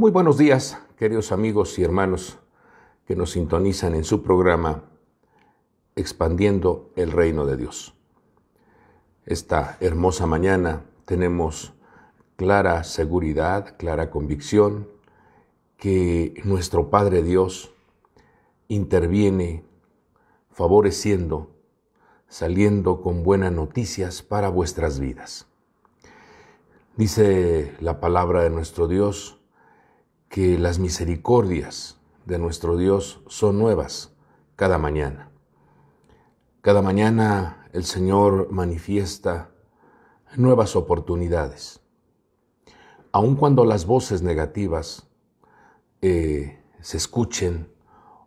Muy buenos días, queridos amigos y hermanos que nos sintonizan en su programa Expandiendo el Reino de Dios. Esta hermosa mañana tenemos clara seguridad, clara convicción que nuestro Padre Dios interviene favoreciendo, saliendo con buenas noticias para vuestras vidas. Dice la palabra de nuestro Dios, que las misericordias de nuestro Dios son nuevas cada mañana. Cada mañana el Señor manifiesta nuevas oportunidades. Aun cuando las voces negativas eh, se escuchen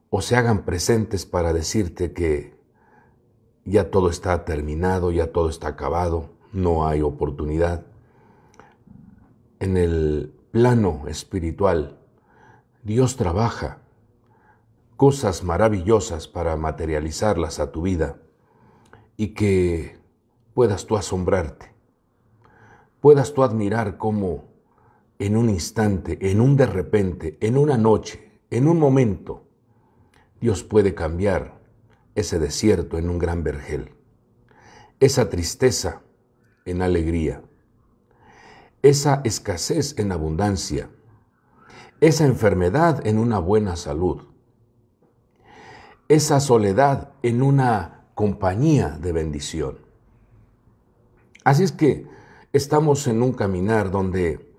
o se hagan presentes para decirte que ya todo está terminado, ya todo está acabado, no hay oportunidad. En el plano espiritual, Dios trabaja cosas maravillosas para materializarlas a tu vida y que puedas tú asombrarte, puedas tú admirar cómo en un instante, en un de repente, en una noche, en un momento, Dios puede cambiar ese desierto en un gran vergel, esa tristeza en alegría esa escasez en abundancia, esa enfermedad en una buena salud, esa soledad en una compañía de bendición. Así es que estamos en un caminar donde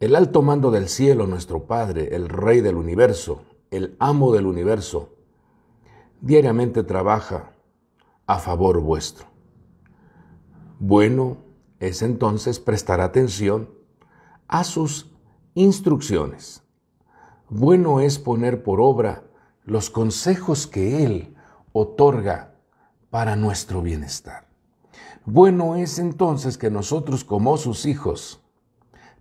el alto mando del cielo, nuestro Padre, el Rey del universo, el amo del universo, diariamente trabaja a favor vuestro. Bueno es entonces prestar atención a sus instrucciones. Bueno es poner por obra los consejos que Él otorga para nuestro bienestar. Bueno es entonces que nosotros como sus hijos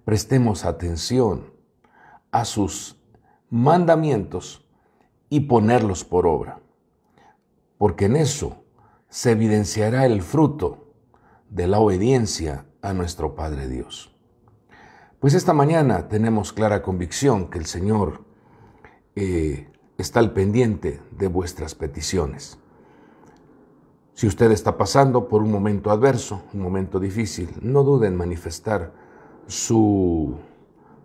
prestemos atención a sus mandamientos y ponerlos por obra, porque en eso se evidenciará el fruto de la obediencia a nuestro Padre Dios. Pues esta mañana tenemos clara convicción que el Señor eh, está al pendiente de vuestras peticiones. Si usted está pasando por un momento adverso, un momento difícil, no duden en manifestar su,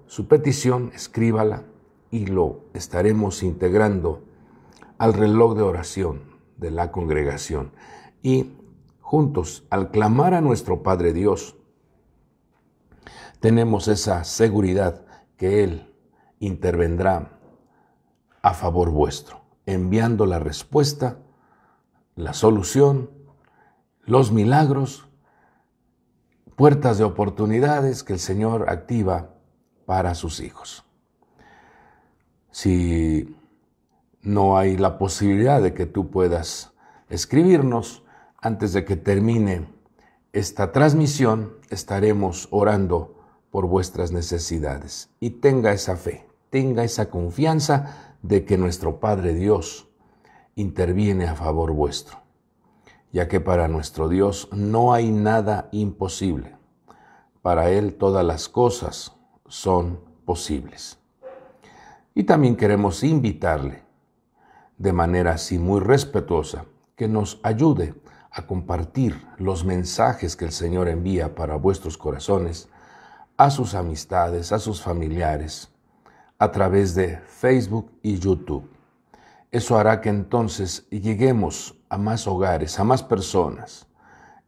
su petición, escríbala y lo estaremos integrando al reloj de oración de la congregación. Y juntos al clamar a nuestro Padre Dios, tenemos esa seguridad que Él intervendrá a favor vuestro, enviando la respuesta, la solución, los milagros, puertas de oportunidades que el Señor activa para sus hijos. Si no hay la posibilidad de que tú puedas escribirnos, antes de que termine esta transmisión, estaremos orando por vuestras necesidades. Y tenga esa fe, tenga esa confianza de que nuestro Padre Dios interviene a favor vuestro, ya que para nuestro Dios no hay nada imposible. Para Él todas las cosas son posibles. Y también queremos invitarle de manera así muy respetuosa que nos ayude a compartir los mensajes que el Señor envía para vuestros corazones, a sus amistades, a sus familiares, a través de Facebook y YouTube. Eso hará que entonces lleguemos a más hogares, a más personas,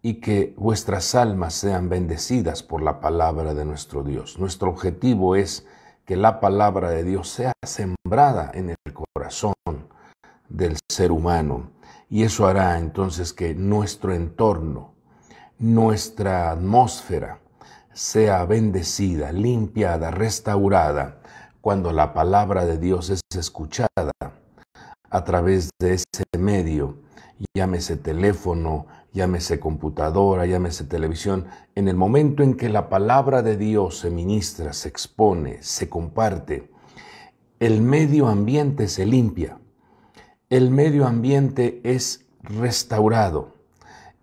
y que vuestras almas sean bendecidas por la palabra de nuestro Dios. Nuestro objetivo es que la palabra de Dios sea sembrada en el corazón del ser humano y eso hará entonces que nuestro entorno, nuestra atmósfera, sea bendecida, limpiada, restaurada, cuando la palabra de Dios es escuchada a través de ese medio, llámese teléfono, llámese computadora, llámese televisión, en el momento en que la palabra de Dios se ministra, se expone, se comparte, el medio ambiente se limpia, el medio ambiente es restaurado.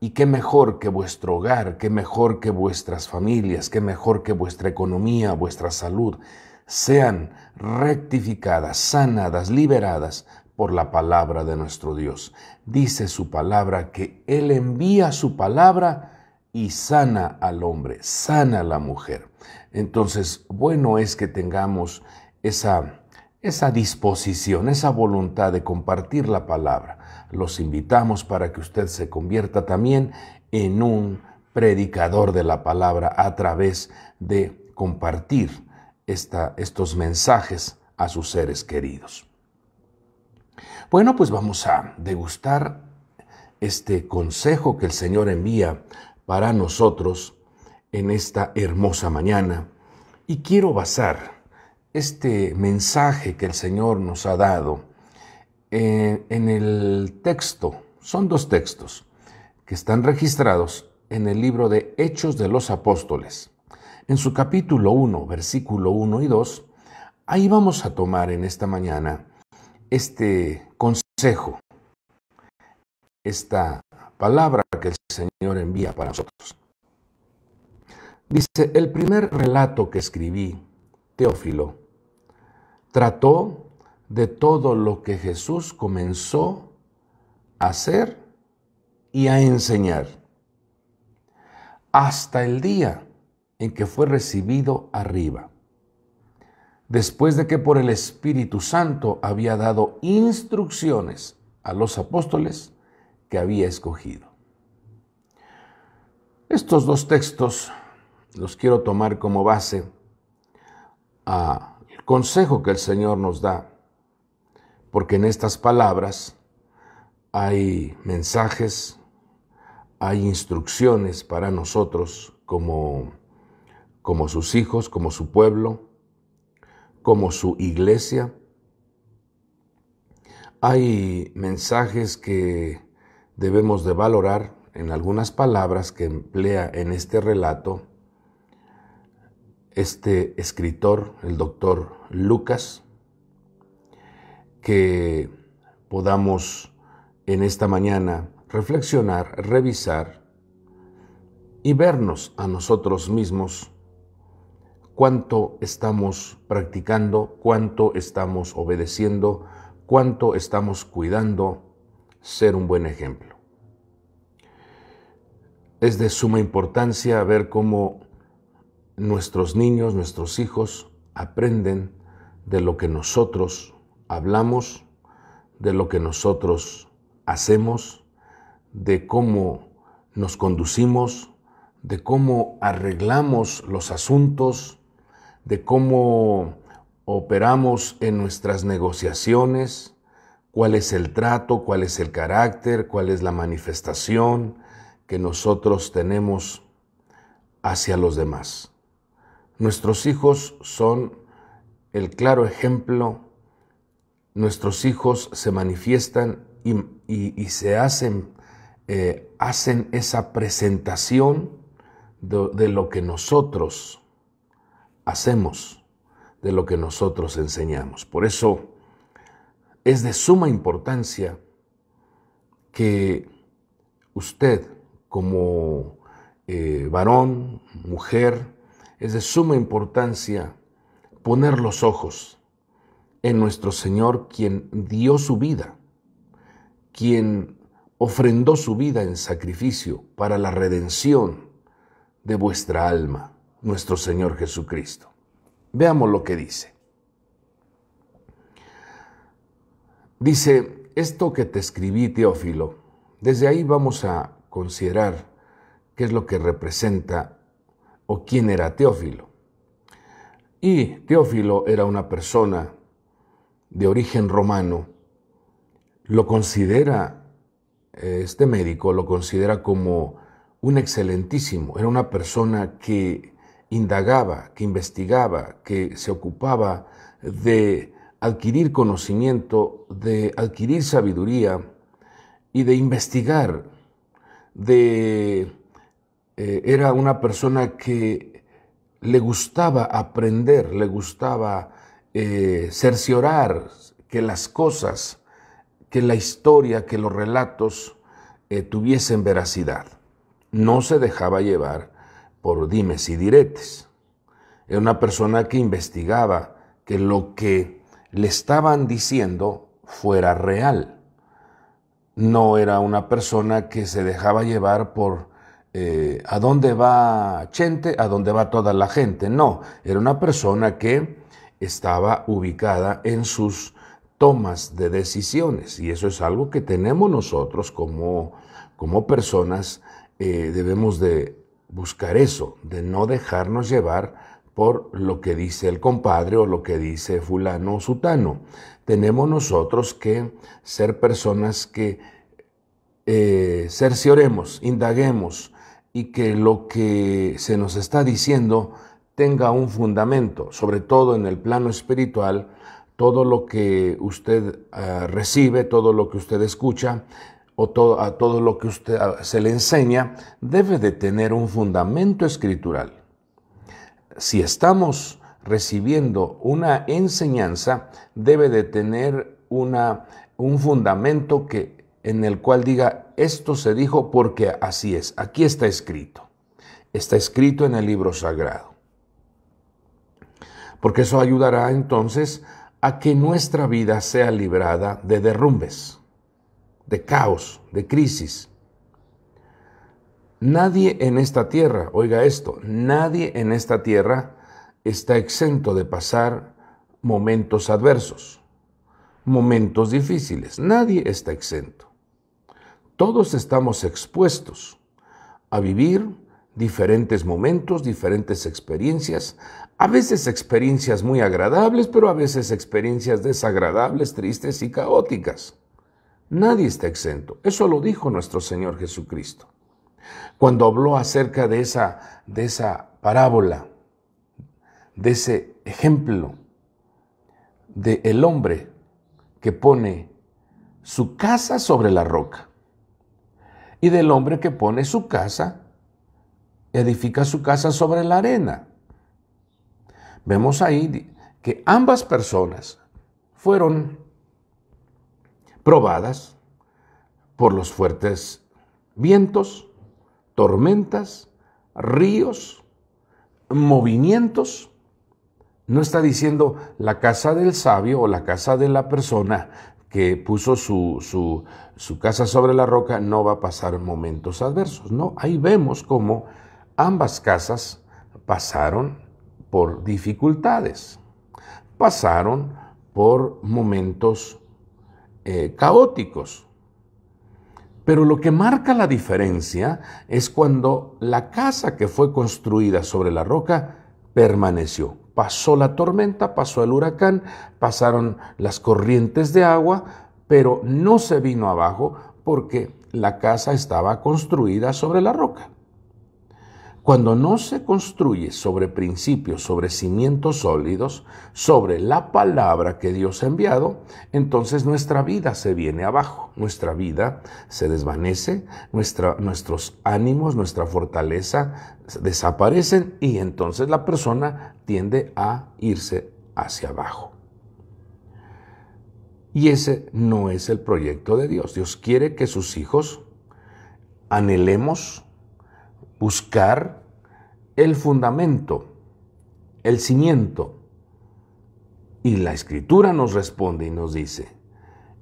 Y qué mejor que vuestro hogar, qué mejor que vuestras familias, qué mejor que vuestra economía, vuestra salud, sean rectificadas, sanadas, liberadas por la palabra de nuestro Dios. Dice su palabra que Él envía su palabra y sana al hombre, sana a la mujer. Entonces, bueno es que tengamos esa esa disposición, esa voluntad de compartir la palabra. Los invitamos para que usted se convierta también en un predicador de la palabra a través de compartir esta, estos mensajes a sus seres queridos. Bueno, pues vamos a degustar este consejo que el Señor envía para nosotros en esta hermosa mañana y quiero basar este mensaje que el Señor nos ha dado eh, en, el texto. Son dos textos que están registrados en el libro de Hechos de los Apóstoles. En su capítulo 1, versículo 1 y 2, ahí vamos a tomar en esta mañana este consejo, esta palabra que el Señor envía para nosotros. Dice, el primer relato que escribí, Teófilo, trató de todo lo que Jesús comenzó a hacer y a enseñar, hasta el día en que fue recibido arriba, después de que por el Espíritu Santo había dado instrucciones a los apóstoles que había escogido. Estos dos textos los quiero tomar como base a consejo que el Señor nos da, porque en estas palabras hay mensajes, hay instrucciones para nosotros como, como sus hijos, como su pueblo, como su iglesia. Hay mensajes que debemos de valorar en algunas palabras que emplea en este relato este escritor, el doctor Lucas, que podamos en esta mañana reflexionar, revisar y vernos a nosotros mismos cuánto estamos practicando, cuánto estamos obedeciendo, cuánto estamos cuidando ser un buen ejemplo. Es de suma importancia ver cómo nuestros niños, nuestros hijos aprenden de lo que nosotros hablamos, de lo que nosotros hacemos, de cómo nos conducimos, de cómo arreglamos los asuntos, de cómo operamos en nuestras negociaciones, cuál es el trato, cuál es el carácter, cuál es la manifestación que nosotros tenemos hacia los demás. Nuestros hijos son el claro ejemplo, nuestros hijos se manifiestan y, se hacen, eh, hacen esa presentación de, lo que nosotros hacemos, de lo que nosotros enseñamos. Por eso es de suma importancia que usted como eh, varón, mujer, es de suma importancia poner los ojos en nuestro Señor, quien dio su vida, quien ofrendó su vida en sacrificio para la redención de vuestra alma, nuestro Señor Jesucristo. Veamos lo que dice. Dice, esto que te escribí, Teófilo, desde ahí vamos a considerar qué es lo que representa o quién era Teófilo. Y Teófilo era una persona de origen romano. Lo considera, eh, este médico lo considera como un excelentísimo, era una persona que indagaba, que investigaba, que se ocupaba de adquirir conocimiento, de adquirir sabiduría y de investigar, de eh, era una persona que le gustaba aprender, le gustaba eh, cerciorar que las cosas, que la historia, que los relatos eh, tuviesen veracidad. No se dejaba llevar por dimes y diretes. Era una persona que investigaba que lo que le estaban diciendo fuera real. No era una persona que se dejaba llevar por eh, a dónde va Chente, a dónde va toda la gente. No, era una persona que estaba ubicada en sus tomas de decisiones y eso es algo que tenemos nosotros como, como personas, eh, debemos de buscar eso, de no dejarnos llevar por lo que dice el compadre o lo que dice fulano o sutano. Tenemos nosotros que ser personas que eh, cercioremos, indaguemos, y que lo que se nos está diciendo tenga un fundamento, sobre todo en el plano espiritual, todo lo que usted eh, recibe, todo lo que usted escucha o a todo lo que usted se le enseña, debe de tener un fundamento escritural. Si estamos recibiendo una enseñanza, debe de tener una, un fundamento que en el cual diga, esto se dijo porque así es, aquí está escrito, está escrito en el libro sagrado. Porque eso ayudará entonces a que nuestra vida sea librada de derrumbes, de caos, de crisis. Nadie en esta tierra, oiga esto, nadie en esta tierra está exento de pasar momentos adversos, momentos difíciles. Nadie está exento todos estamos expuestos a vivir diferentes momentos, diferentes experiencias, a veces experiencias muy agradables, pero a veces experiencias desagradables, tristes y caóticas. Nadie está exento. Eso lo dijo nuestro Señor Jesucristo. Cuando habló acerca de esa, de esa parábola, de ese ejemplo de el hombre que pone su casa sobre la roca y del hombre que pone su casa, edifica su casa sobre la arena. Vemos ahí que ambas personas fueron probadas por los fuertes vientos, tormentas, ríos, movimientos. No está diciendo la casa del sabio o la casa de la persona que puso su, casa sobre la roca no va a pasar momentos adversos. No, ahí vemos cómo ambas casas pasaron por dificultades, pasaron por momentos eh, caóticos. Pero lo que marca la diferencia es cuando la casa que fue construida sobre la roca permaneció. Pasó la tormenta, pasó el huracán, pasaron las corrientes de agua, pero no se vino abajo porque la casa estaba construida sobre la roca. Cuando no se construye sobre principios, sobre cimientos sólidos, sobre la palabra que Dios ha enviado, entonces nuestra vida se viene abajo, nuestra vida se desvanece, nuestros ánimos, nuestra fortaleza desaparecen y entonces la persona tiende a irse hacia abajo. Y ese no es el proyecto de Dios. Dios quiere que sus hijos anhelemos buscar el fundamento, el cimiento. Y la escritura nos responde y nos dice,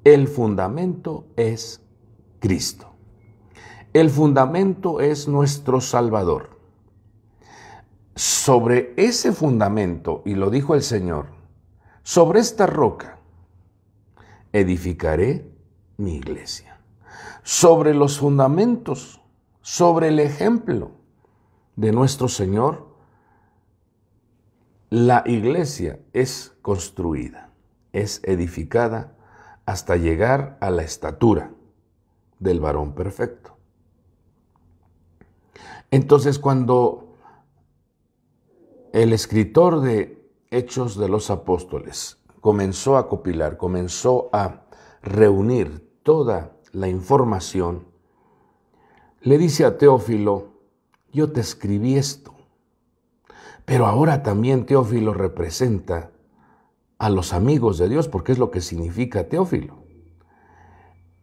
el fundamento es Cristo. El fundamento es nuestro Salvador. Sobre ese fundamento, y lo dijo el Señor, sobre esta roca edificaré mi iglesia. Sobre los fundamentos sobre el ejemplo de nuestro Señor, la iglesia es construida, es edificada hasta llegar a la estatura del varón perfecto. Entonces cuando el escritor de Hechos de los Apóstoles comenzó a copilar, comenzó a reunir toda la información, le dice a Teófilo, yo te escribí esto, pero ahora también Teófilo representa a los amigos de Dios, porque es lo que significa Teófilo.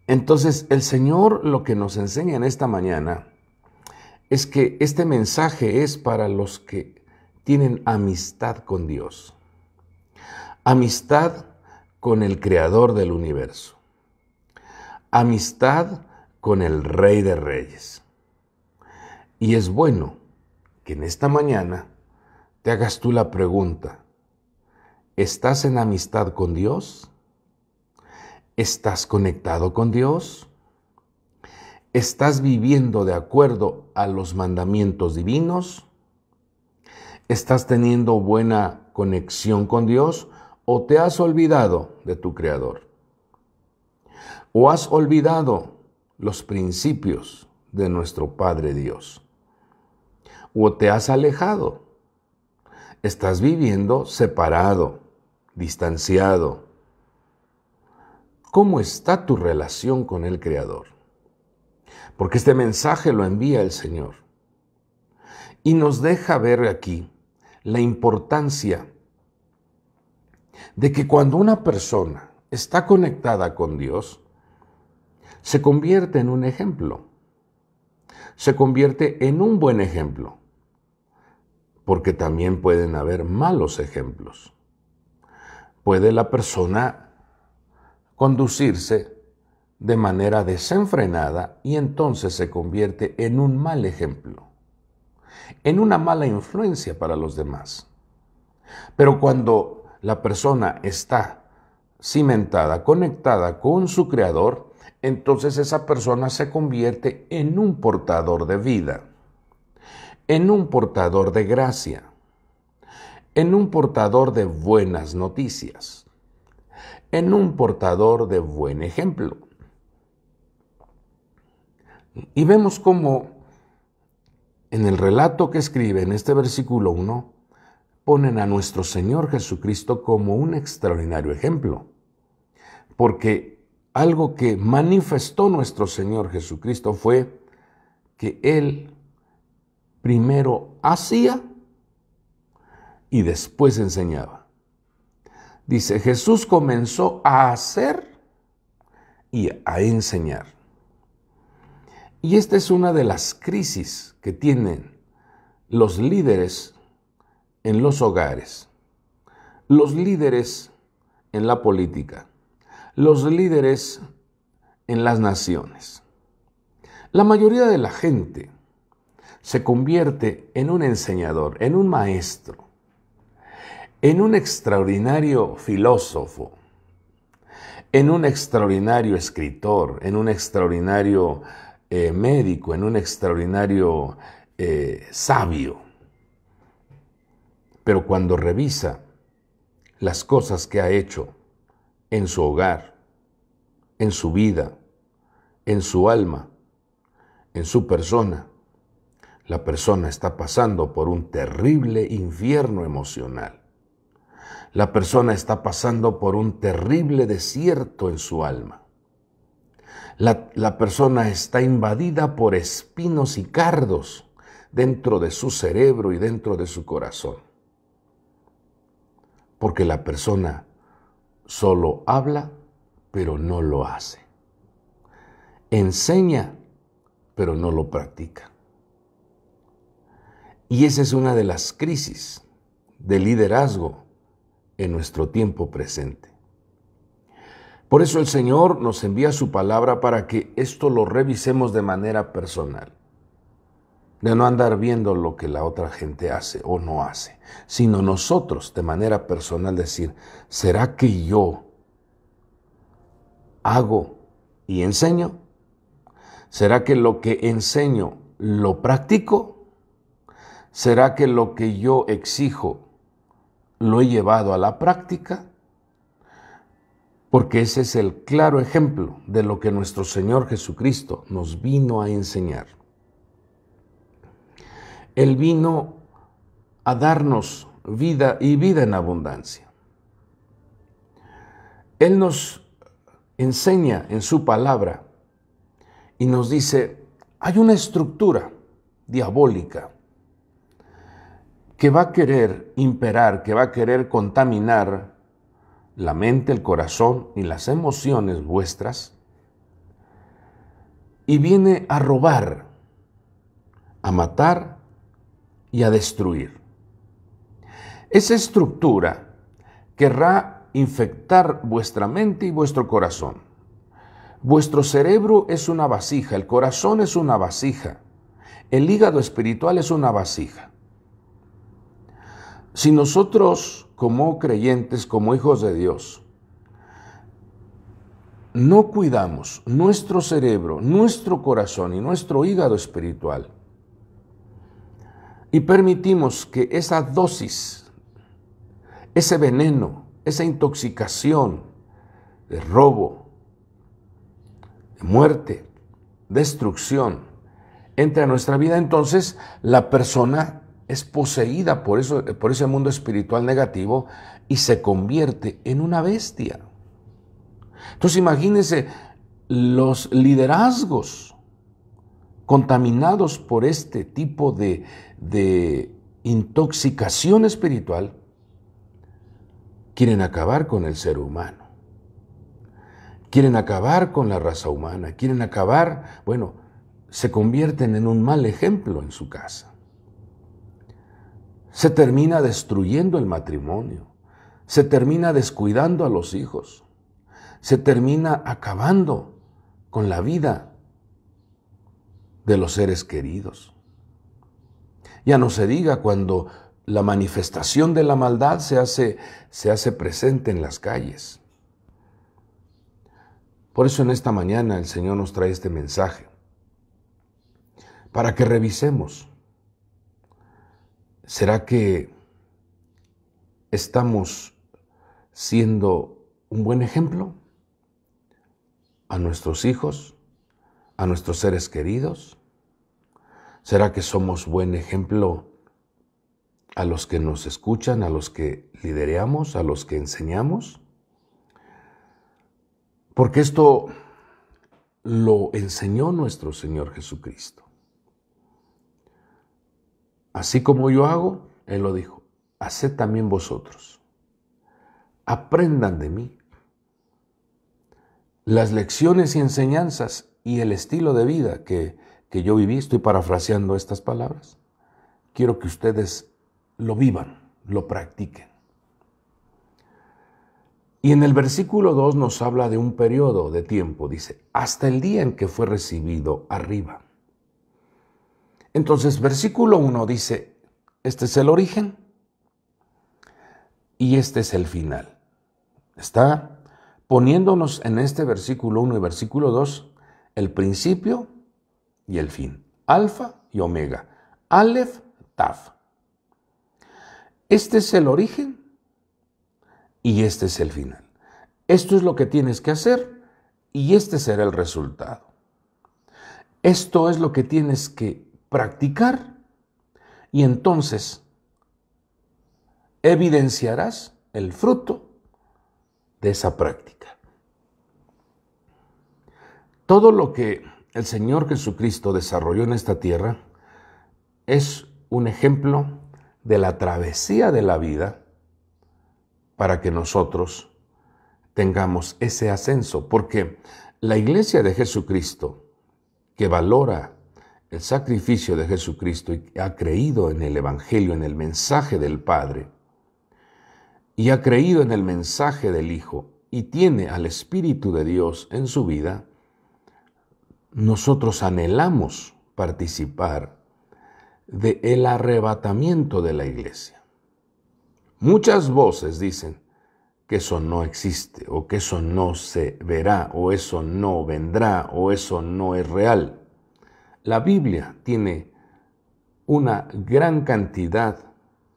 Entonces, el Señor lo que nos enseña en esta mañana es que este mensaje es para los que tienen amistad con Dios, amistad con el Creador del universo, amistad con con el Rey de Reyes. Y es bueno que en esta mañana te hagas tú la pregunta, ¿estás en amistad con Dios? ¿Estás conectado con Dios? ¿Estás viviendo de acuerdo a los mandamientos divinos? ¿Estás teniendo buena conexión con Dios o te has olvidado de tu Creador? ¿O has olvidado los principios de nuestro Padre Dios. O te has alejado. Estás viviendo separado, distanciado. ¿Cómo está tu relación con el Creador? Porque este mensaje lo envía el Señor. Y nos deja ver aquí la importancia de que cuando una persona está conectada con Dios, se convierte en un ejemplo. Se convierte en un buen ejemplo. Porque también pueden haber malos ejemplos. Puede la persona conducirse de manera desenfrenada y entonces se convierte en un mal ejemplo, en una mala influencia para los demás. Pero cuando la persona está cimentada, conectada con su creador, entonces esa persona se convierte en un portador de vida, en un portador de gracia, en un portador de buenas noticias, en un portador de buen ejemplo. Y vemos cómo en el relato que escribe en este versículo 1, ponen a nuestro Señor Jesucristo como un extraordinario ejemplo, porque algo que manifestó nuestro Señor Jesucristo fue que Él primero hacía y después enseñaba. Dice, Jesús comenzó a hacer y a enseñar. Y esta es una de las crisis que tienen los líderes en los hogares, los líderes en la política, los líderes en las naciones. La mayoría de la gente se convierte en un enseñador, en un maestro, en un extraordinario filósofo, en un extraordinario escritor, en un extraordinario eh, médico, en un extraordinario eh, sabio. Pero cuando revisa las cosas que ha hecho, en su hogar, en su vida, en su alma, en su persona. La persona está pasando por un terrible infierno emocional. La persona está pasando por un terrible desierto en su alma. La, la, persona está invadida por espinos y cardos dentro de su cerebro y dentro de su corazón. Porque la persona Solo habla, pero no lo hace. Enseña, pero no lo practica. Y esa es una de las crisis de liderazgo en nuestro tiempo presente. Por eso el Señor nos envía su palabra para que esto lo revisemos de manera personal de no andar viendo lo que la otra gente hace o no hace, sino nosotros de manera personal decir, ¿será que yo hago y enseño? ¿Será que lo que enseño lo practico? ¿Será que lo que yo exijo lo he llevado a la práctica? Porque ese es el claro ejemplo de lo que nuestro Señor Jesucristo nos vino a enseñar. Él vino a darnos vida y vida en abundancia. Él nos enseña en su palabra y nos dice, hay una estructura diabólica que va a querer imperar, que va a querer contaminar la mente, el corazón y las emociones vuestras, y viene a robar, a matar y a destruir. Esa estructura querrá infectar vuestra mente y vuestro corazón. Vuestro cerebro es una vasija, el corazón es una vasija, el hígado espiritual es una vasija. Si nosotros como creyentes, como hijos de Dios, no cuidamos nuestro cerebro, nuestro corazón y nuestro hígado espiritual, y permitimos que esa dosis, ese veneno, esa intoxicación de robo, de muerte, destrucción, entre a nuestra vida, entonces la persona es poseída por, eso, por ese mundo espiritual negativo y se convierte en una bestia. Entonces imagínense los liderazgos contaminados por este tipo de, intoxicación espiritual, quieren acabar con el ser humano. Quieren acabar con la raza humana, quieren acabar, bueno, se convierten en un mal ejemplo en su casa. Se termina destruyendo el matrimonio, se termina descuidando a los hijos, se termina acabando con la vida de los seres queridos. Ya no se diga cuando la manifestación de la maldad se hace, se hace presente en las calles. Por eso en esta mañana el Señor nos trae este mensaje, para que revisemos. ¿Será que estamos siendo un buen ejemplo a nuestros hijos, a nuestros seres queridos? ¿Será que somos buen ejemplo a los que nos escuchan, a los que lidereamos, a los que enseñamos? Porque esto lo enseñó nuestro Señor Jesucristo. Así como yo hago, Él lo dijo, haced también vosotros. Aprendan de mí. Las lecciones y enseñanzas y el estilo de vida que, que yo viví, estoy parafraseando estas palabras, quiero que ustedes lo vivan, lo practiquen. Y en el versículo 2 nos habla de un periodo de tiempo, dice, hasta el día en que fue recibido arriba. Entonces, versículo 1 dice, este es el origen y este es el final. Está poniéndonos en este versículo 1 y versículo 2 el principio y el fin. Alfa y omega. alef, Taf. Este es el origen y este es el final. Esto es lo que tienes que hacer y este será el resultado. Esto es lo que tienes que practicar y entonces evidenciarás el fruto de esa práctica. Todo lo que el Señor Jesucristo desarrolló en esta tierra es un ejemplo de la travesía de la vida para que nosotros tengamos ese ascenso, porque la iglesia de Jesucristo, que valora el sacrificio de Jesucristo y ha creído en el Evangelio, en el mensaje del Padre, y ha creído en el mensaje del Hijo, y tiene al Espíritu de Dios en su vida, nosotros anhelamos participar del el arrebatamiento de la iglesia. Muchas voces dicen que eso no existe o que eso no se verá o eso no vendrá o eso no es real. La Biblia tiene una gran cantidad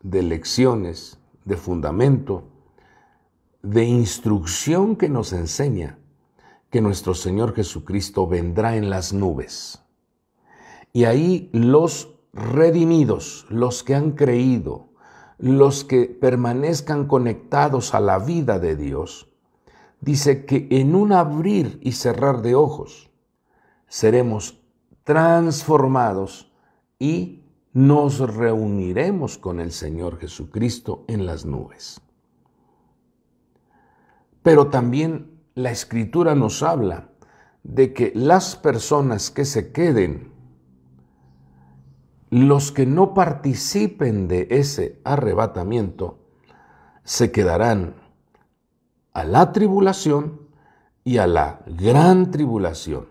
de lecciones, de fundamento, de instrucción que nos enseña que nuestro Señor Jesucristo vendrá en las nubes. Y ahí los redimidos, los que han creído, los que permanezcan conectados a la vida de Dios, dice que en un abrir y cerrar de ojos seremos transformados y nos reuniremos con el Señor Jesucristo en las nubes. Pero también la escritura nos habla de que las personas que se queden, los que no participen de ese arrebatamiento, se quedarán a la tribulación y a la gran tribulación.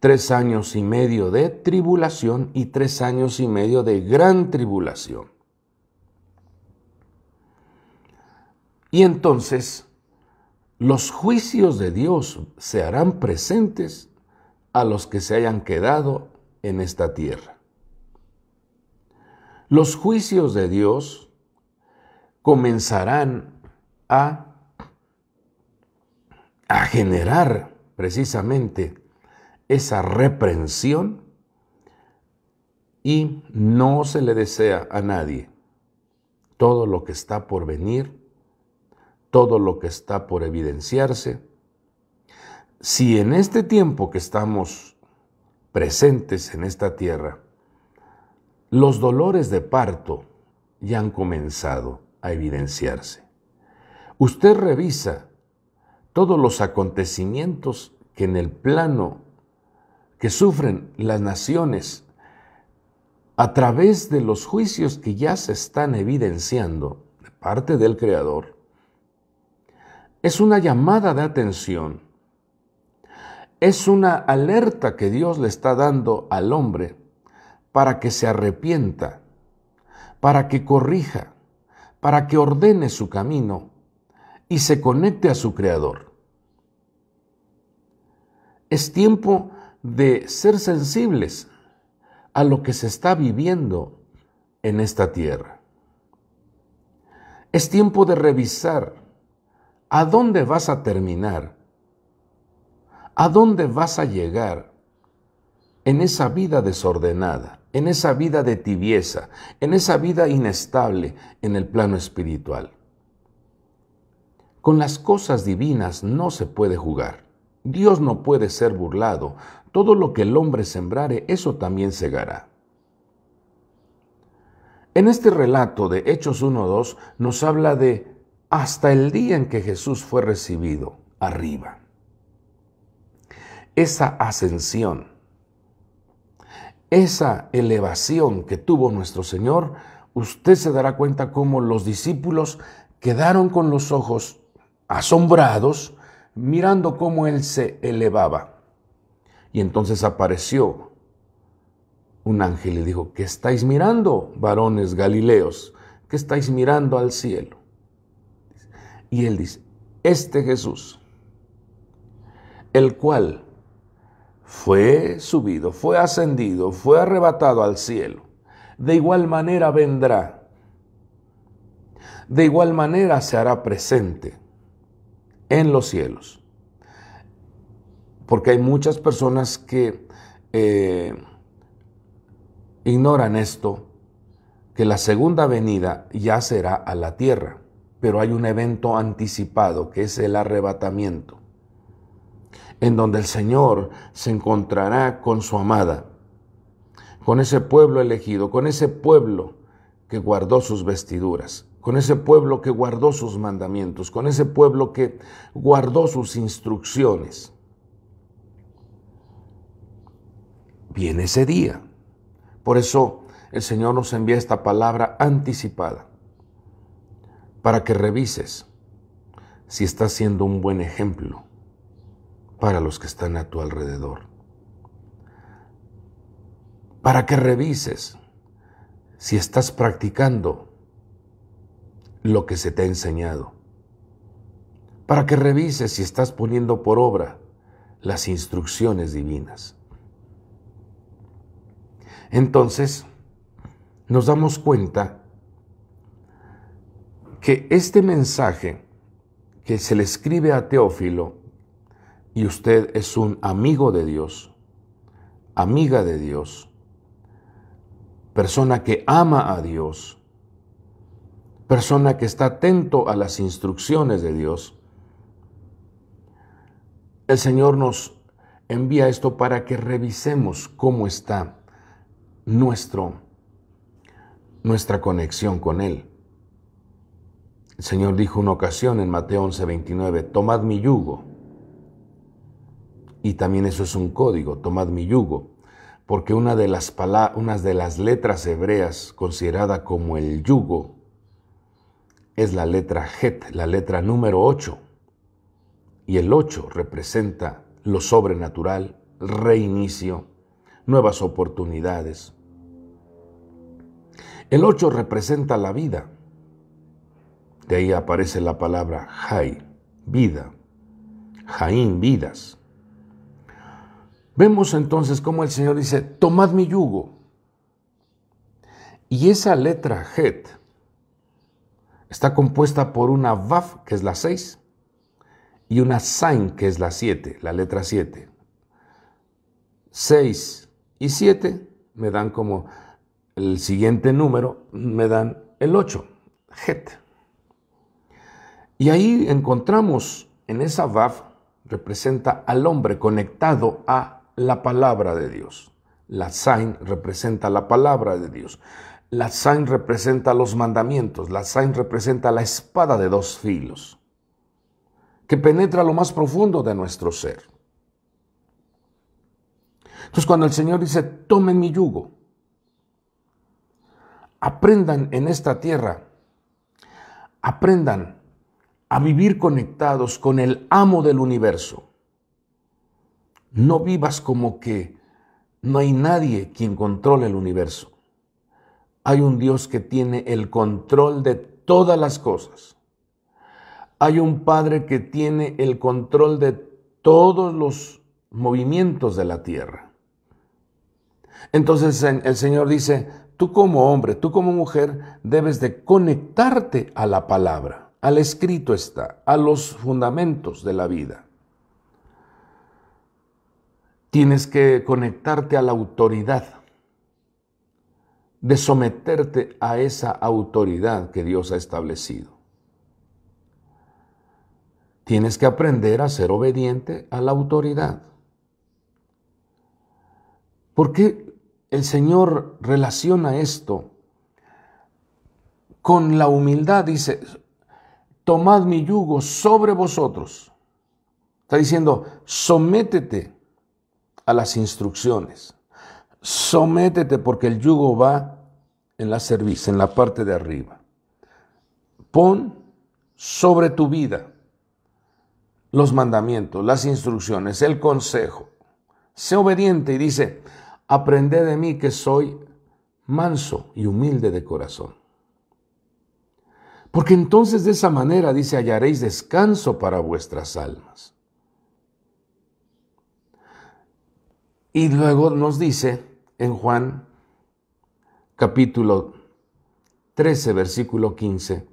Tres años y medio de tribulación y tres años y medio de gran tribulación. Y entonces, los juicios de Dios se harán presentes a los que se hayan quedado en esta tierra. Los juicios de Dios comenzarán a, generar precisamente esa reprensión y no se le desea a nadie todo lo que está por venir todo lo que está por evidenciarse. Si en este tiempo que estamos presentes en esta tierra, los dolores de parto ya han comenzado a evidenciarse. Usted revisa todos los acontecimientos que en el plano que sufren las naciones a través de los juicios que ya se están evidenciando de parte del Creador, es una llamada de atención. Es una alerta que Dios le está dando al hombre para que se arrepienta, para que corrija, para que ordene su camino y se conecte a su Creador. Es tiempo de ser sensibles a lo que se está viviendo en esta tierra. Es tiempo de revisar ¿A dónde vas a terminar? ¿A dónde vas a llegar en esa vida desordenada, en esa vida de tibieza, en esa vida inestable en el plano espiritual? Con las cosas divinas no se puede jugar. Dios no puede ser burlado. Todo lo que el hombre sembrare, eso también segará. En este relato de Hechos 1.2 nos habla de hasta el día en que Jesús fue recibido arriba. Esa ascensión, esa elevación que tuvo nuestro Señor, usted se dará cuenta cómo los discípulos quedaron con los ojos asombrados mirando cómo Él se elevaba. Y entonces apareció un ángel y dijo, ¿qué estáis mirando, varones Galileos? ¿Qué estáis mirando al cielo? Y él dice, este Jesús, el cual fue subido, fue ascendido, fue arrebatado al cielo, de igual manera vendrá, de igual manera se hará presente en los cielos. Porque hay muchas personas que eh, ignoran esto, que la segunda venida ya será a la tierra pero hay un evento anticipado que es el arrebatamiento, en donde el Señor se encontrará con su amada, con ese pueblo elegido, con ese pueblo que guardó sus vestiduras, con ese pueblo que guardó sus mandamientos, con ese pueblo que guardó sus instrucciones. Viene ese día. Por eso el Señor nos envía esta palabra anticipada para que revises si estás siendo un buen ejemplo para los que están a tu alrededor. Para que revises si estás practicando lo que se te ha enseñado. Para que revises si estás poniendo por obra las instrucciones divinas. Entonces, nos damos cuenta que este mensaje que se le escribe a Teófilo, y usted es un amigo de Dios, amiga de Dios, persona que ama a Dios, persona que está atento a las instrucciones de Dios, el Señor nos envía esto para que revisemos cómo está nuestro, nuestra conexión con Él. El Señor dijo una ocasión en Mateo 11:29, tomad mi yugo. Y también eso es un código, tomad mi yugo, porque una de las, de las letras hebreas considerada como el yugo es la letra Het, la letra número 8. Y el 8 representa lo sobrenatural, reinicio, nuevas oportunidades. El 8 representa la vida de ahí aparece la palabra Jai, vida. Jaín, vidas. Vemos entonces cómo el Señor dice, tomad mi yugo. Y esa letra Het está compuesta por una Vav, que es la 6, y una Sain, que es la 7, la letra 7. 6 y 7 me dan como el siguiente número, me dan el 8, Het. Y ahí encontramos en esa Vav, representa al hombre conectado a la palabra de Dios. La Zain representa la palabra de Dios. La Zain representa los mandamientos. La Zain representa la espada de dos filos que penetra lo más profundo de nuestro ser. Entonces cuando el Señor dice, tomen mi yugo, aprendan en esta tierra, aprendan a vivir conectados con el amo del universo. No vivas como que no hay nadie quien controle el universo. Hay un Dios que tiene el control de todas las cosas. Hay un Padre que tiene el control de todos los movimientos de la tierra. Entonces el Señor dice, tú como hombre, tú como mujer, debes de conectarte a la palabra al escrito está, a los fundamentos de la vida. Tienes que conectarte a la autoridad, de someterte a esa autoridad que Dios ha establecido. Tienes que aprender a ser obediente a la autoridad. ¿Por qué el Señor relaciona esto con la humildad? Dice, tomad mi yugo sobre vosotros. Está diciendo, sométete a las instrucciones. Sométete porque el yugo va en la cerviz, en la parte de arriba. Pon sobre tu vida los mandamientos, las instrucciones, el consejo. Sé obediente y dice, aprende de mí que soy manso y humilde de corazón porque entonces de esa manera, dice, hallaréis descanso para vuestras almas. Y luego nos dice en Juan capítulo 13, versículo 15,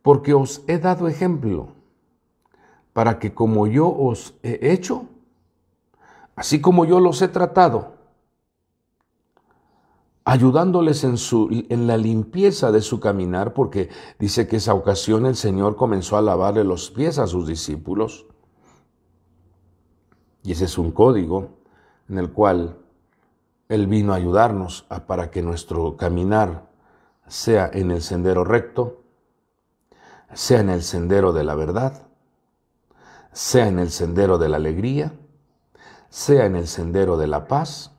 porque os he dado ejemplo para que como yo os he hecho, así como yo los he tratado, ayudándoles en, su, en la limpieza de su caminar, porque dice que esa ocasión el Señor comenzó a lavarle los pies a sus discípulos. Y ese es un código en el cual Él vino a ayudarnos para que nuestro caminar sea en el sendero recto, sea en el sendero de la verdad, sea en el sendero de la alegría, sea en el sendero de la paz,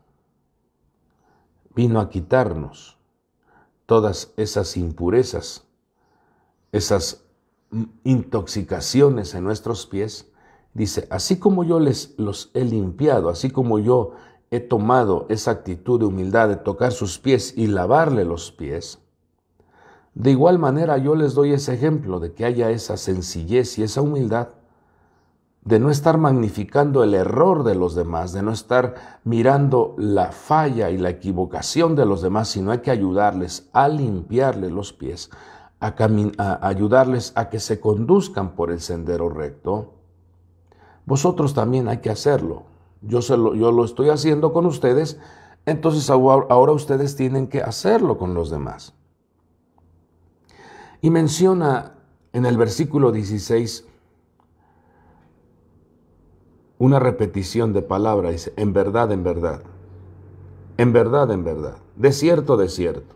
vino a quitarnos todas esas impurezas, esas intoxicaciones en nuestros pies. Dice, así como yo les los he limpiado, así como yo he tomado esa actitud de humildad de tocar sus pies y lavarle los pies, de igual manera yo les doy ese ejemplo de que haya esa sencillez y esa humildad de no estar magnificando el error de los demás, de no estar mirando la falla y la equivocación de los demás, sino hay que ayudarles a limpiarle los pies, a, a ayudarles a que se conduzcan por el sendero recto. Vosotros también hay que hacerlo. Yo, se lo, yo lo estoy haciendo con ustedes, entonces ahora ustedes tienen que hacerlo con los demás. Y menciona en el versículo 16, una repetición de palabras, en verdad, en verdad, en verdad, en verdad, de cierto, de cierto.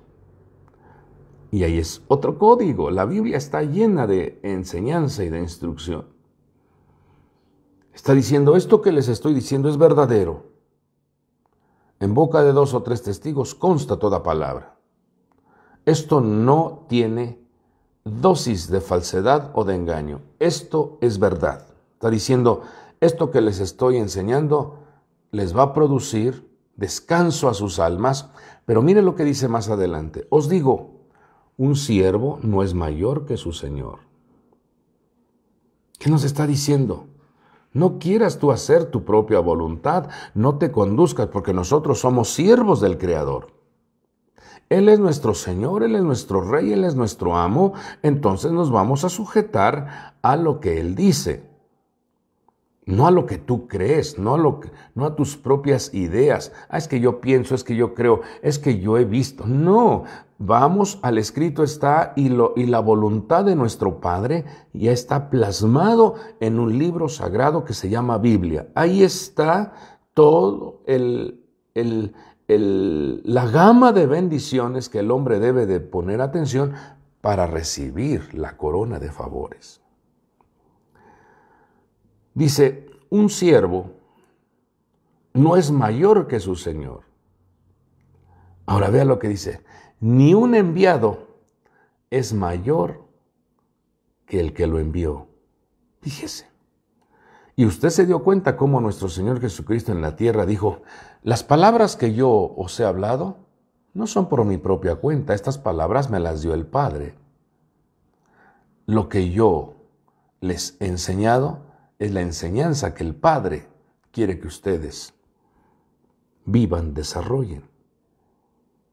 Y ahí es otro código. La Biblia está llena de enseñanza y de instrucción. Está diciendo, esto que les estoy diciendo es verdadero. En boca de dos o tres testigos consta toda palabra. Esto no tiene dosis de falsedad o de engaño. Esto es verdad. Está diciendo, esto que les estoy enseñando les va a producir descanso a sus almas, pero mire lo que dice más adelante. Os digo, un siervo no es mayor que su Señor. ¿Qué nos está diciendo? No quieras tú hacer tu propia voluntad, no te conduzcas, porque nosotros somos siervos del Creador. Él es nuestro Señor, Él es nuestro Rey, Él es nuestro amo, entonces nos vamos a sujetar a lo que Él dice no a lo que tú crees, no a, lo que, no a tus propias ideas. Ah, es que yo pienso, es que yo creo, es que yo he visto. No, vamos al escrito está y, lo, y la voluntad de nuestro Padre ya está plasmado en un libro sagrado que se llama Biblia. Ahí está todo el, el, el, la gama de bendiciones que el hombre debe de poner atención para recibir la corona de favores. Dice, un siervo no es mayor que su Señor. Ahora vea lo que dice, ni un enviado es mayor que el que lo envió. Fíjese. Y usted se dio cuenta cómo nuestro Señor Jesucristo en la tierra dijo, las palabras que yo os he hablado no son por mi propia cuenta, estas palabras me las dio el Padre. Lo que yo les he enseñado, es la enseñanza que el Padre quiere que ustedes vivan, desarrollen.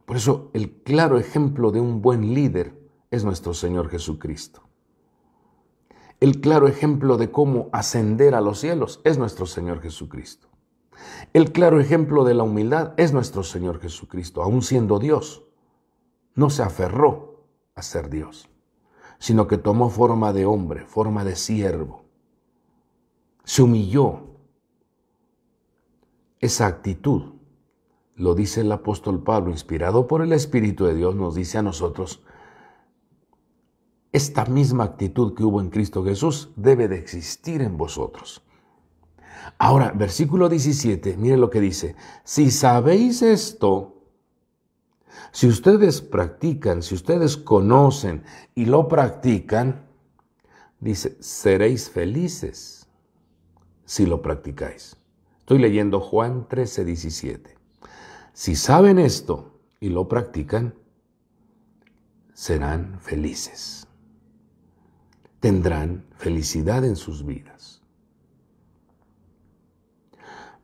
Por eso el claro ejemplo de un buen líder es nuestro Señor Jesucristo. El claro ejemplo de cómo ascender a los cielos es nuestro Señor Jesucristo. El claro ejemplo de la humildad es nuestro Señor Jesucristo, aun siendo Dios. No se aferró a ser Dios, sino que tomó forma de hombre, forma de siervo, se humilló. Esa actitud, lo dice el apóstol Pablo, inspirado por el Espíritu de Dios, nos dice a nosotros, esta misma actitud que hubo en Cristo Jesús debe de existir en vosotros. Ahora, versículo 17, mire lo que dice, si sabéis esto, si ustedes practican, si ustedes conocen y lo practican, dice, seréis felices si lo practicáis. Estoy leyendo Juan 13, 17. Si saben esto y lo practican, serán felices. Tendrán felicidad en sus vidas.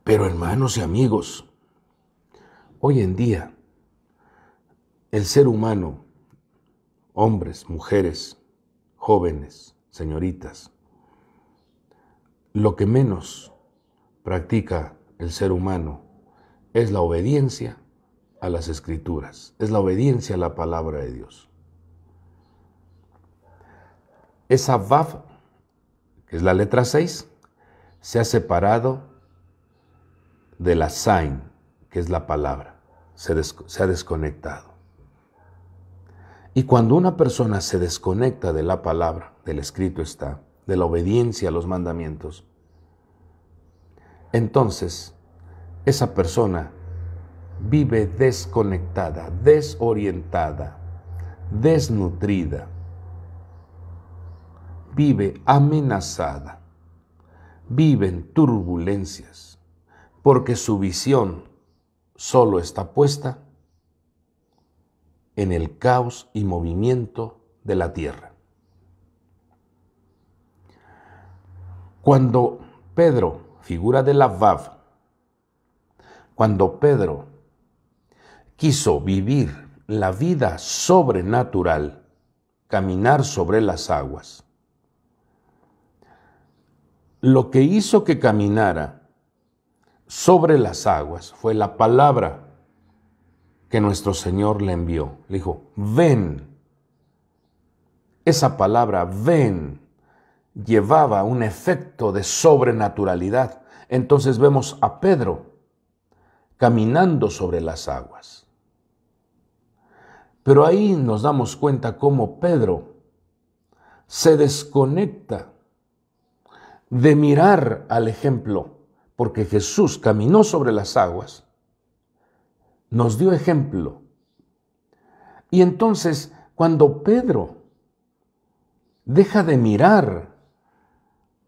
Pero hermanos y amigos, hoy en día el ser humano, hombres, mujeres, jóvenes, señoritas, lo que menos practica el ser humano es la obediencia a las escrituras, es la obediencia a la palabra de Dios. Esa VAF, que es la letra 6, se ha separado de la SAIN, que es la palabra, se ha desconectado. Y cuando una persona se desconecta de la palabra, del escrito está, de la obediencia a los mandamientos. Entonces, esa persona vive desconectada, desorientada, desnutrida, vive amenazada, vive en turbulencias, porque su visión solo está puesta en el caos y movimiento de la tierra. Cuando Pedro, figura de la VAV, cuando Pedro quiso vivir la vida sobrenatural, caminar sobre las aguas, lo que hizo que caminara sobre las aguas fue la palabra que nuestro Señor le envió. Le dijo, ven. Esa palabra, ven, llevaba un efecto de sobrenaturalidad. Entonces vemos a Pedro caminando sobre las aguas. Pero ahí nos damos cuenta cómo Pedro se desconecta de mirar al ejemplo, porque Jesús caminó sobre las aguas, nos dio ejemplo. Y entonces, cuando Pedro deja de mirar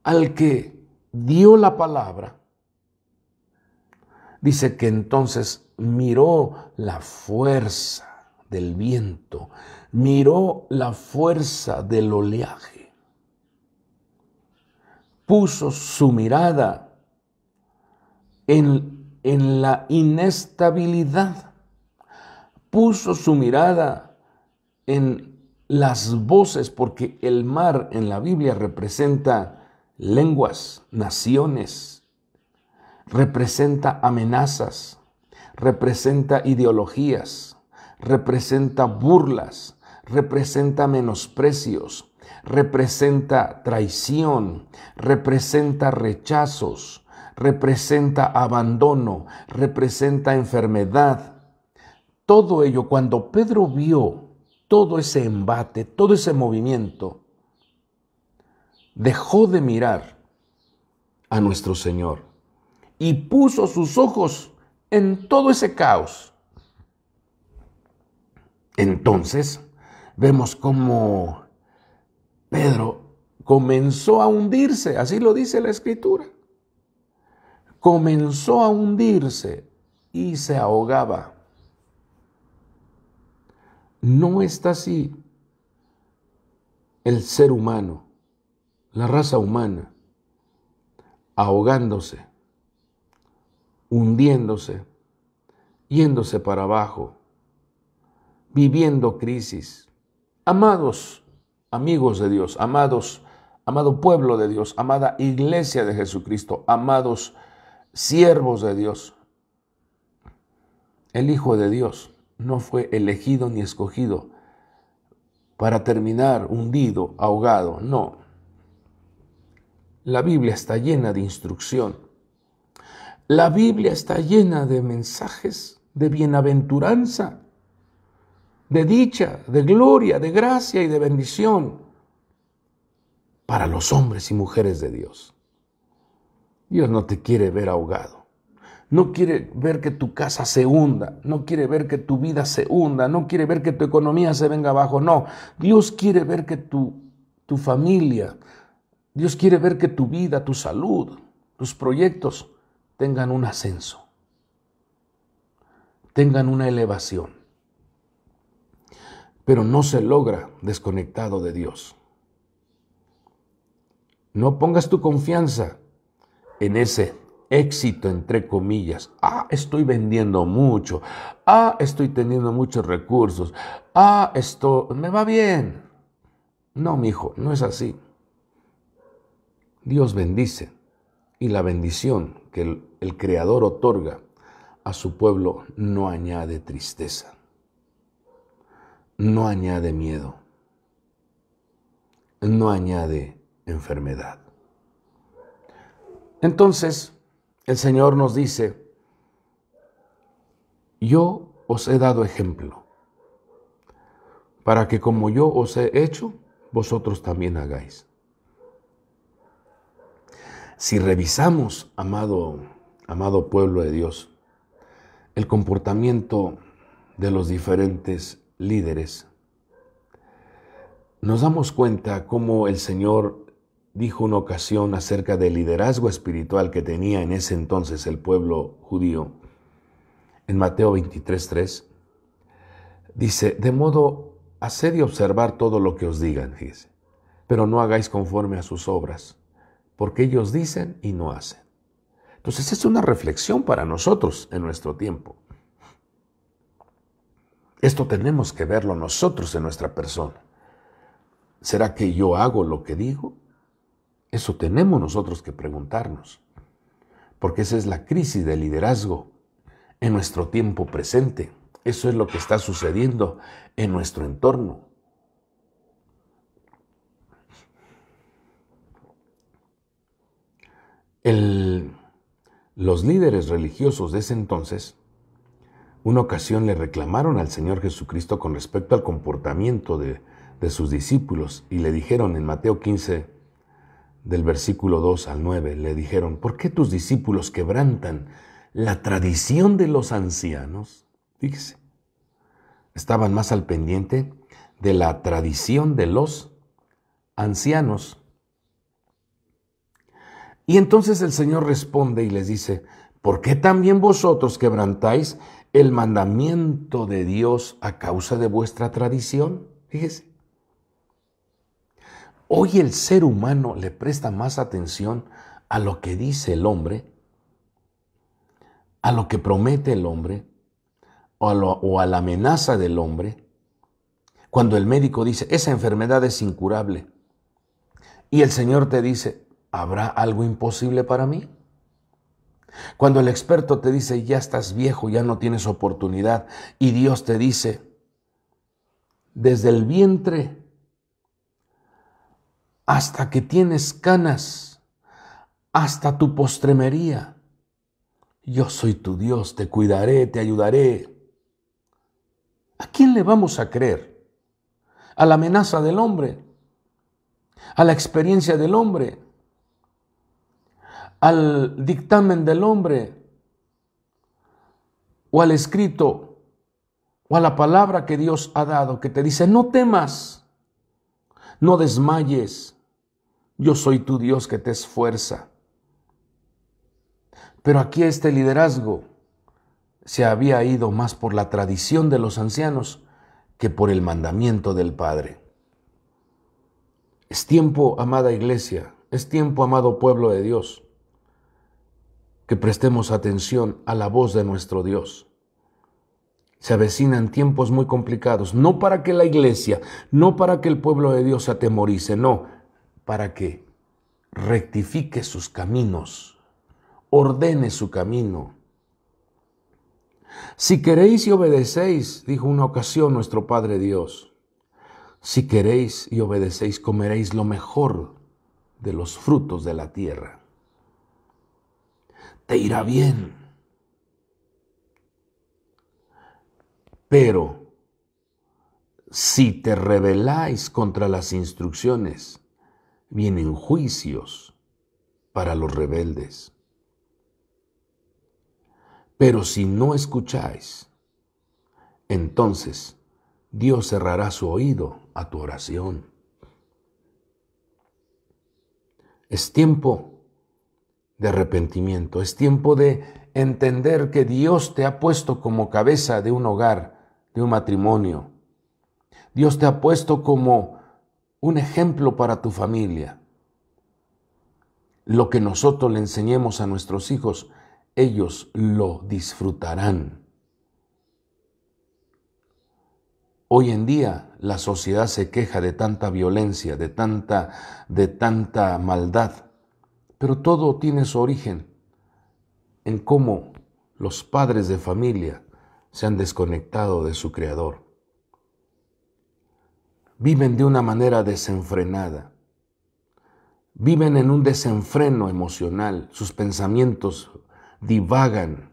al que dio la palabra, dice que entonces miró la fuerza del viento, miró la fuerza del oleaje, puso su mirada en, en la inestabilidad, puso su mirada en las voces, porque el mar en la Biblia representa lenguas, naciones, representa amenazas, representa ideologías, representa burlas, representa menosprecios, representa traición, representa rechazos, representa abandono, representa enfermedad. Todo ello, cuando Pedro vio todo ese embate, todo ese movimiento, dejó de mirar a nuestro Señor y puso sus ojos en todo ese caos. Entonces vemos cómo Pedro comenzó a hundirse, así lo dice la escritura. Comenzó a hundirse y se ahogaba. No está así el ser humano la raza humana ahogándose, hundiéndose, yéndose para abajo, viviendo crisis. Amados amigos de Dios, amados, amado pueblo de Dios, amada iglesia de Jesucristo, amados siervos de Dios, el Hijo de Dios no fue elegido ni escogido para terminar hundido, ahogado, no. La Biblia está llena de instrucción. La Biblia está llena de mensajes de bienaventuranza, de dicha, de gloria, de gracia y de bendición para los hombres y mujeres de Dios. Dios no te quiere ver ahogado. No quiere ver que tu casa se hunda, no quiere ver que tu vida se hunda, no quiere ver que tu economía se venga abajo, no. Dios quiere ver que tu, tu familia, Dios quiere ver que tu vida, tu salud, tus proyectos tengan un ascenso, tengan una elevación. Pero no se logra desconectado de Dios. No pongas tu confianza en ese éxito, entre comillas. Ah, estoy vendiendo mucho. Ah, estoy teniendo muchos recursos. Ah, esto me va bien. No, mi hijo, no es así. Dios bendice y la bendición que el, Creador otorga a su pueblo no añade tristeza, no añade miedo, no añade enfermedad. Entonces, el Señor nos dice, yo os he dado ejemplo, para que como yo os he hecho, vosotros también hagáis. Si revisamos, amado, amado pueblo de Dios, el comportamiento de los diferentes líderes, nos damos cuenta cómo el Señor dijo una ocasión acerca del liderazgo espiritual que tenía en ese entonces el pueblo judío. En Mateo 23:3 dice, de modo, haced y observar todo lo que os digan, dice, pero no hagáis conforme a sus obras porque ellos dicen y no hacen. Entonces es una reflexión para nosotros en nuestro tiempo. Esto tenemos que verlo nosotros en nuestra persona. ¿Será que yo hago lo que digo? Eso tenemos nosotros que preguntarnos, porque esa es la crisis de liderazgo en nuestro tiempo presente. Eso es lo que está sucediendo en nuestro entorno. los líderes religiosos de ese entonces una ocasión le reclamaron al Señor Jesucristo con respecto al comportamiento de, de, sus discípulos y le dijeron en Mateo 15, del versículo 2 al 9, le dijeron, ¿por qué tus discípulos quebrantan la tradición de los ancianos? Fíjese, estaban más al pendiente de la tradición de los ancianos y entonces el Señor responde y les dice, ¿por qué también vosotros quebrantáis el mandamiento de Dios a causa de vuestra tradición? Fíjese. Hoy el ser humano le presta más atención a lo que dice el hombre, a lo que promete el hombre, o a, o a la amenaza del hombre, cuando el médico dice, esa enfermedad es incurable. Y el Señor te dice, ¿habrá algo imposible para mí? Cuando el experto te dice, ya estás viejo, ya no tienes oportunidad, y Dios te dice, desde el vientre hasta que tienes canas, hasta tu postremería, yo soy tu Dios, te cuidaré, te ayudaré. ¿A quién le vamos a creer? ¿A la amenaza del hombre? ¿A la experiencia del hombre? al dictamen del hombre o al escrito o a la palabra que Dios ha dado que te dice, no temas, no desmayes, yo soy tu Dios que te esfuerza. Pero aquí este liderazgo se había ido más por la tradición de los ancianos que por el mandamiento del Padre. Es tiempo, amada iglesia, es tiempo, amado pueblo de Dios, que prestemos atención a la voz de nuestro Dios. Se avecinan tiempos muy complicados, no para que la iglesia, no para que el pueblo de Dios se atemorice, no, para que rectifique sus caminos, ordene su camino. Si queréis y obedecéis, dijo una ocasión nuestro Padre Dios, si queréis y obedecéis, comeréis lo mejor de los frutos de la tierra te irá bien. Pero si te rebeláis contra las instrucciones, vienen juicios para los rebeldes. Pero si no escucháis, entonces Dios cerrará su oído a tu oración. Es tiempo de arrepentimiento, es tiempo de entender que Dios te ha puesto como cabeza de un hogar, de un matrimonio. Dios te ha puesto como un ejemplo para tu familia. Lo que nosotros le enseñemos a nuestros hijos, ellos lo disfrutarán. Hoy en día la sociedad se queja de tanta violencia, de tanta, de tanta maldad, pero todo tiene su origen en cómo los padres de familia se han desconectado de su Creador. Viven de una manera desenfrenada. Viven en un desenfreno emocional. Sus pensamientos divagan.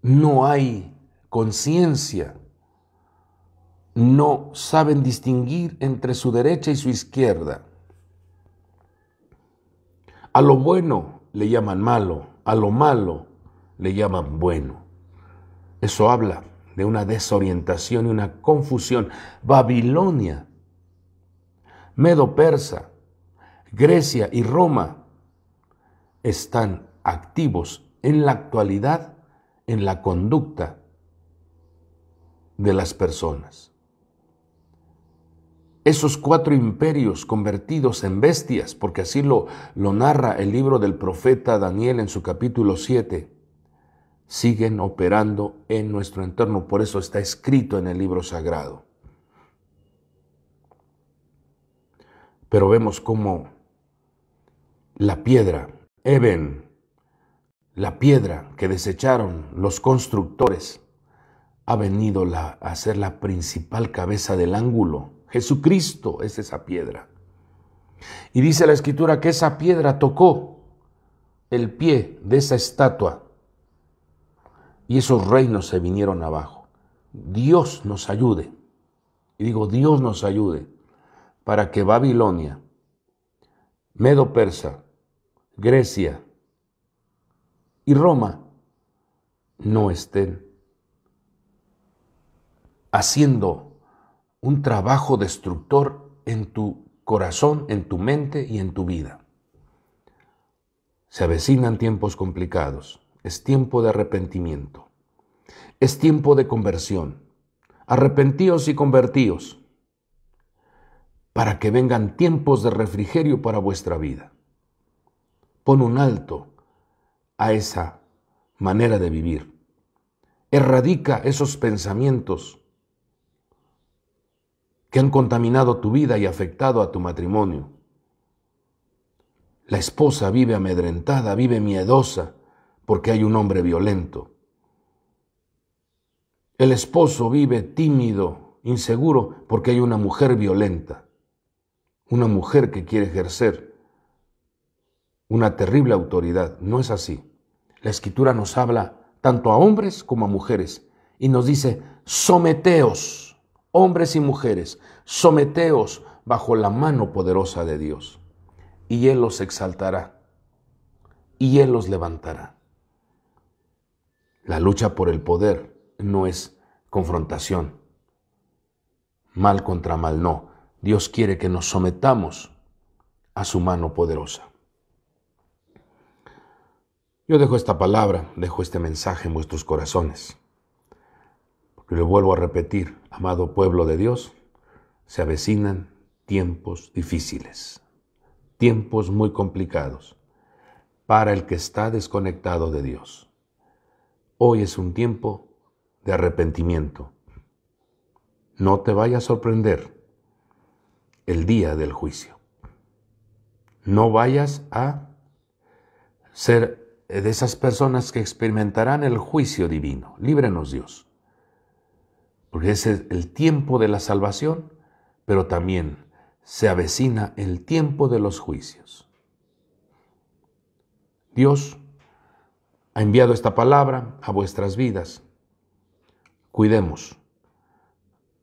No hay conciencia. No saben distinguir entre su derecha y su izquierda a lo bueno le llaman malo, a lo malo le llaman bueno. Eso habla de una desorientación y una confusión. Babilonia, Medo Persa, Grecia y Roma están activos en la actualidad en la conducta de las personas esos cuatro imperios convertidos en bestias, porque así lo, narra el libro del profeta Daniel en su capítulo 7, siguen operando en nuestro entorno. Por eso está escrito en el libro sagrado. Pero vemos cómo la piedra, Eben, la piedra que desecharon los constructores, ha venido a ser la principal cabeza del ángulo Jesucristo es esa piedra. Y dice la escritura que esa piedra tocó el pie de esa estatua y esos reinos se vinieron abajo. Dios nos ayude. Y digo, Dios nos ayude para que Babilonia, Medo Persa, Grecia y Roma no estén haciendo un trabajo destructor en tu corazón, en tu mente y en tu vida. Se avecinan tiempos complicados. Es tiempo de arrepentimiento. Es tiempo de conversión. Arrepentíos y convertíos para que vengan tiempos de refrigerio para vuestra vida. Pon un alto a esa manera de vivir. Erradica esos pensamientos que han contaminado tu vida y afectado a tu matrimonio. La esposa vive amedrentada, vive miedosa, porque hay un hombre violento. El esposo vive tímido, inseguro, porque hay una mujer violenta, una mujer que quiere ejercer una terrible autoridad. No es así. La escritura nos habla tanto a hombres como a mujeres y nos dice, someteos hombres y mujeres, someteos bajo la mano poderosa de Dios, y Él los exaltará, y Él los levantará. La lucha por el poder no es confrontación. Mal contra mal, no. Dios quiere que nos sometamos a su mano poderosa. Yo dejo esta palabra, dejo este mensaje en vuestros corazones, porque lo vuelvo a repetir, Amado pueblo de Dios, se avecinan tiempos difíciles, tiempos muy complicados para el que está desconectado de Dios. Hoy es un tiempo de arrepentimiento. No te vaya a sorprender el día del juicio. No vayas a ser de esas personas que experimentarán el juicio divino. Líbrenos Dios porque es el tiempo de la salvación, pero también se avecina el tiempo de los juicios. Dios ha enviado esta palabra a vuestras vidas. Cuidemos,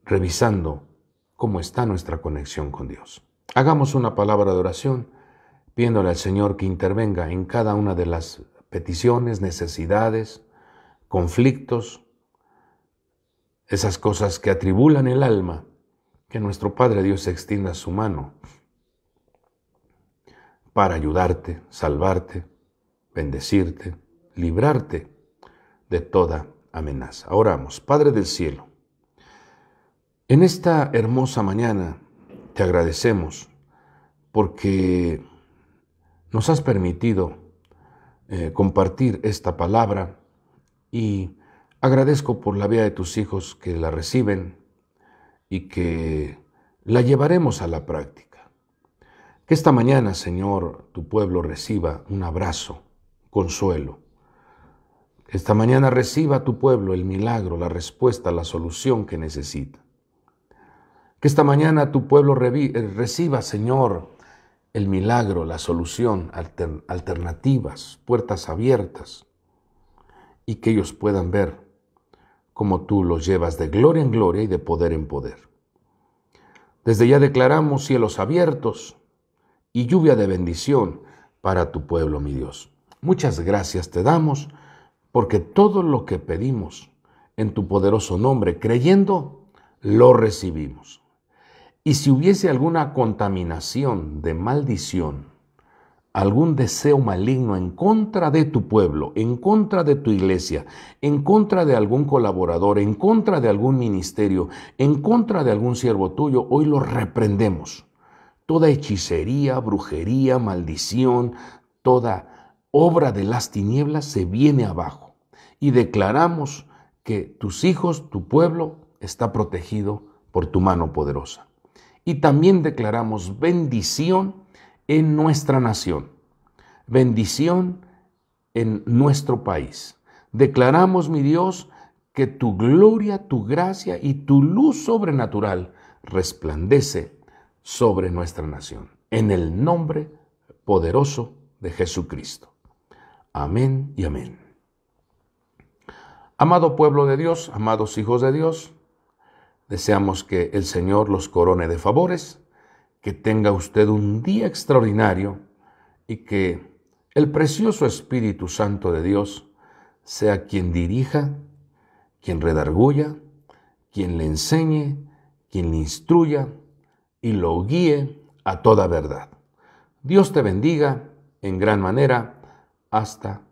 revisando cómo está nuestra conexión con Dios. Hagamos una palabra de oración pidiéndole al Señor que intervenga en cada una de las peticiones, necesidades, conflictos, esas cosas que atribulan el alma, que nuestro Padre Dios extienda su mano para ayudarte, salvarte, bendecirte, librarte de toda amenaza. Oramos, Padre del Cielo, en esta hermosa mañana te agradecemos porque nos has permitido eh, compartir esta palabra y Agradezco por la vida de tus hijos que la reciben y que la llevaremos a la práctica. Que esta mañana, Señor, tu pueblo reciba un abrazo, consuelo. Que esta mañana reciba tu pueblo el milagro, la respuesta, la solución que necesita. Que esta mañana tu pueblo eh, reciba, Señor, el milagro, la solución, alternativas, puertas abiertas, y que ellos puedan ver como tú los llevas de gloria en gloria y de poder en poder. Desde ya declaramos cielos abiertos y lluvia de bendición para tu pueblo, mi Dios. Muchas gracias te damos porque todo lo que pedimos en tu poderoso nombre, creyendo, lo recibimos. Y si hubiese alguna contaminación de maldición algún deseo maligno en contra de tu pueblo, en contra de tu iglesia, en contra de algún colaborador, en contra de algún ministerio, en contra de algún siervo tuyo, hoy lo reprendemos. Toda hechicería, brujería, maldición, toda obra de las tinieblas se viene abajo. Y declaramos que tus hijos, tu pueblo, está protegido por tu mano poderosa. Y también declaramos bendición en nuestra nación, bendición en nuestro país. Declaramos, mi Dios, que tu gloria, tu gracia y tu luz sobrenatural resplandece sobre nuestra nación, en el nombre poderoso de Jesucristo. Amén y amén. Amado pueblo de Dios, amados hijos de Dios, deseamos que el Señor los corone de favores que tenga usted un día extraordinario y que el precioso Espíritu Santo de Dios sea quien dirija, quien redarguya, quien le enseñe, quien le instruya y lo guíe a toda verdad. Dios te bendiga en gran manera. Hasta